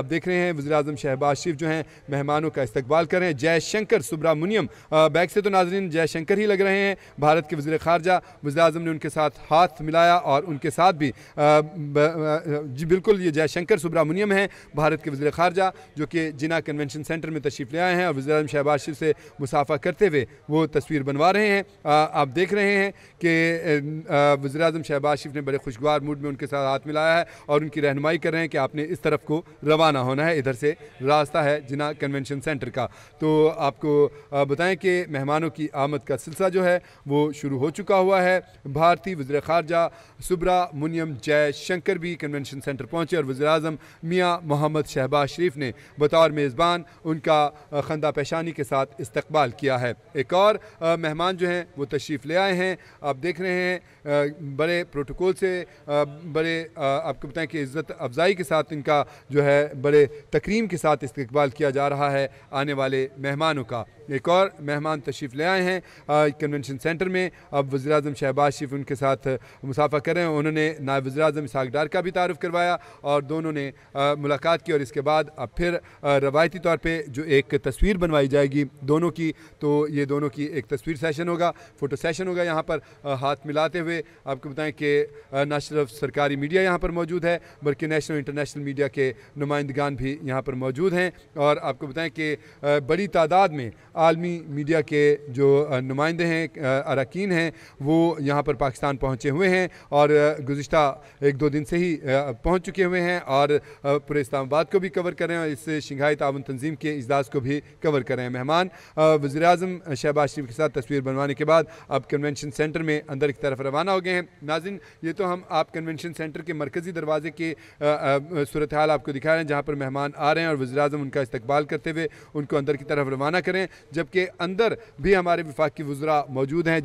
آپ دیکھ رہے ہیں وزیراعظم شہباز شریف جو ہیں مہمانوں کا استقبال کر رہے ہیں جائے شنکر منیم بیک سے تو ناظرین جے شنکر ہی لگ رہے ہیں بھارت کے وزیر خارجہ وزیراعظم نے ان کے ساتھ ہاتھ ملایا اور ان کے ساتھ بھی جی بالکل یہ جائے شنکر منیم ہیں بھارت کے وزیر خارجہ جو کہ جنا کنونشن سینٹر میں تشریف لے آئے ہیں اور وزیراعظم شہباز شریف سے مسافہ کرتے ہوئے وہ تصویر بنوا رہے ہیں آپ دیکھ رہے ہیں کہ وزیراعظم شہباز شریف نے بڑے خوشگوار موڈ میں ان کے ساتھ ہاتھ ملایا ہے اور ان کی رہنمائی کر رہے ہیں کہ آپ نے اس طرف کو روا روانہ ہونا ہے ادھر سے راستہ ہے جنا کنونشن سینٹر کا تو آپ کو بتائیں کہ مہمانوں کی آمد کا سلسلہ جو ہے وہ شروع ہو چکا ہوا ہے بھارتی وزیر خارجہ سبرا منیم جے شنکر بھی کنونشن سینٹر پہنچے اور وزیر اعظم میاں محمد شہباز شریف نے بطور میزبان ان کا خندہ پیشانی کے ساتھ استقبال کیا ہے ایک اور مہمان جو ہیں وہ تشریف لے آئے ہیں آپ دیکھ رہے ہیں بڑے پروٹوکول سے بڑے آپ کو بتائیں کہ عزت افزائی کے ساتھ ان کا جو ہے بڑے تکریم کے ساتھ استقبال کیا جا رہا ہے آنے والے مہمانوں کا ایک اور مہمان تشریف لے آئے ہیں کنونشن سینٹر میں اب وزیر اعظم شہباز شریف ان کے ساتھ مسافہ کر رہے ہیں انہوں نے نائب وزیر اعظم ڈار کا بھی تعارف کروایا اور دونوں نے ملاقات کی اور اس کے بعد اب پھر روایتی طور پہ جو ایک تصویر بنوائی جائے گی دونوں کی تو یہ دونوں کی ایک تصویر سیشن ہوگا فوٹو سیشن ہوگا یہاں پر ہاتھ ملاتے ہوئے آپ کو بتائیں کہ نہ صرف سرکاری میڈیا یہاں پر موجود ہے بلکہ نیشنل انٹرنیشنل میڈیا کے نمائندے نمائندگان بھی یہاں پر موجود ہیں اور آپ کو بتائیں کہ بڑی تعداد میں عالمی میڈیا کے جو نمائندے ہیں اراکین ہیں وہ یہاں پر پاکستان پہنچے ہوئے ہیں اور گزشتہ ایک دو دن سے ہی پہنچ چکے ہوئے ہیں اور پورے اسلام آباد کو بھی کور کر رہے ہیں اور اس شنگھائی تعاون تنظیم کے اجلاس کو بھی کور کر رہے ہیں مہمان وزیر اعظم شہباز شریف کے ساتھ تصویر بنوانے کے بعد اب کنونشن سینٹر میں اندر کی طرف روانہ ہو گئے ہیں ناظرین یہ تو ہم آپ کنونشن سینٹر کے مرکزی دروازے کے صورتحال آپ کو دکھا رہے ہیں جہاں پر مہمان آ رہے ہیں اور وزیر اعظم ان کا استقبال کرتے ہوئے ان کو اندر کی طرف روانہ کریں جبکہ اندر بھی ہمارے وفاقی وزراء موجود ہیں